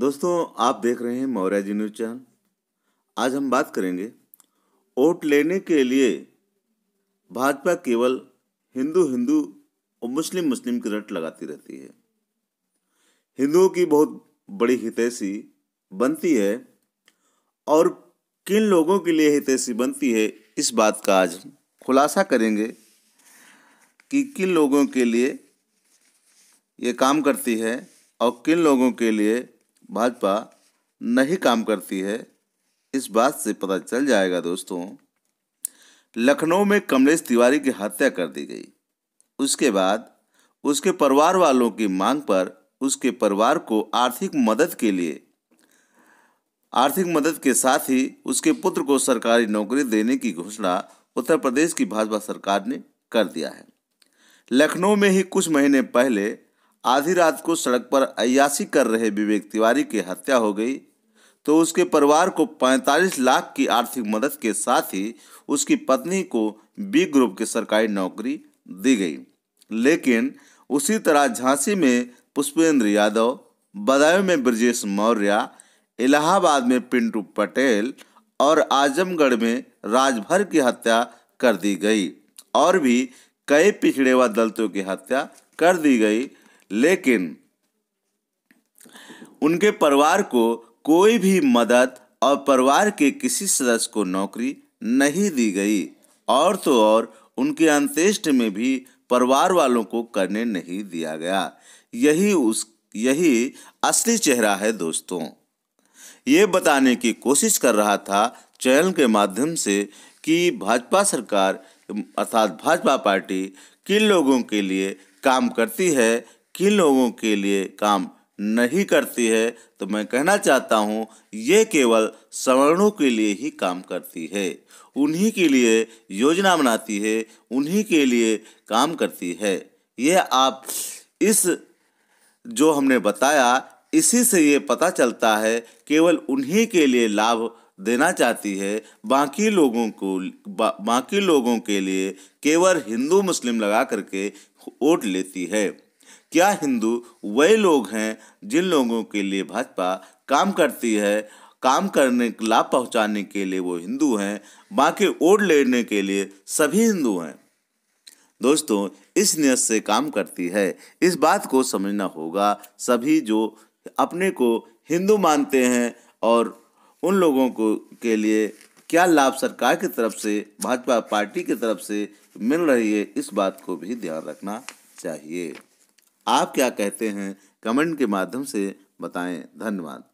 दोस्तों आप देख रहे हैं मौर्य जी न्यूज चैनल आज हम बात करेंगे वोट लेने के लिए भाजपा केवल हिंदू हिंदू और मुस्लिम मुस्लिम की रट लगाती रहती है हिंदुओं की बहुत बड़ी हितैषी बनती है और किन लोगों के लिए हितैषी बनती है इस बात का आज खुलासा करेंगे कि किन लोगों के लिए ये काम करती है और किन लोगों के लिए भाजपा नहीं काम करती है इस बात से पता चल जाएगा दोस्तों लखनऊ में कमलेश तिवारी की हत्या कर दी गई उसके बाद उसके परिवार वालों की मांग पर उसके परिवार को आर्थिक मदद के लिए आर्थिक मदद के साथ ही उसके पुत्र को सरकारी नौकरी देने की घोषणा उत्तर प्रदेश की भाजपा सरकार ने कर दिया है लखनऊ में ही कुछ महीने पहले आधी रात को सड़क पर अयासी कर रहे विवेक तिवारी की हत्या हो गई तो उसके परिवार को 45 लाख की आर्थिक मदद के साथ ही उसकी पत्नी को बी ग्रुप की सरकारी नौकरी दी गई लेकिन उसी तरह झांसी में पुष्पेंद्र यादव बदायूं में ब्रजेश मौर्य इलाहाबाद में पिंटू पटेल और आजमगढ़ में राजभर की हत्या कर दी गई और भी कई पिछड़े व दलितों की हत्या कर दी गई लेकिन उनके परिवार को कोई भी मदद और परिवार के किसी सदस्य को नौकरी नहीं दी गई और तो और उनके अंत्येष्ट में भी परिवार वालों को करने नहीं दिया गया यही उस यही असली चेहरा है दोस्तों ये बताने की कोशिश कर रहा था चैनल के माध्यम से कि भाजपा सरकार अर्थात भाजपा पार्टी किन लोगों के लिए काम करती है किन लोगों के लिए काम नहीं करती है तो मैं कहना चाहता हूँ ये केवल सवर्णों के लिए ही काम करती है उन्हीं के लिए योजना बनाती है उन्हीं के लिए काम करती है यह आप इस जो हमने बताया इसी से ये पता चलता है केवल उन्हीं के लिए लाभ देना चाहती है बाकी लोगों को बा, बाकी लोगों के लिए केवल हिंदू मुस्लिम लगा करके वोट लेती है क्या हिंदू वे लोग हैं जिन लोगों के लिए भाजपा काम करती है काम करने लाभ पहुंचाने के लिए वो हिंदू हैं बाकी वोट लेने के लिए सभी हिंदू हैं दोस्तों इस नियत से काम करती है इस बात को समझना होगा सभी जो अपने को हिंदू मानते हैं और उन लोगों को के लिए क्या लाभ सरकार की तरफ से भाजपा पार्टी की तरफ से मिल रही है इस बात को भी ध्यान रखना चाहिए आप क्या कहते हैं कमेंट के माध्यम से बताएं धन्यवाद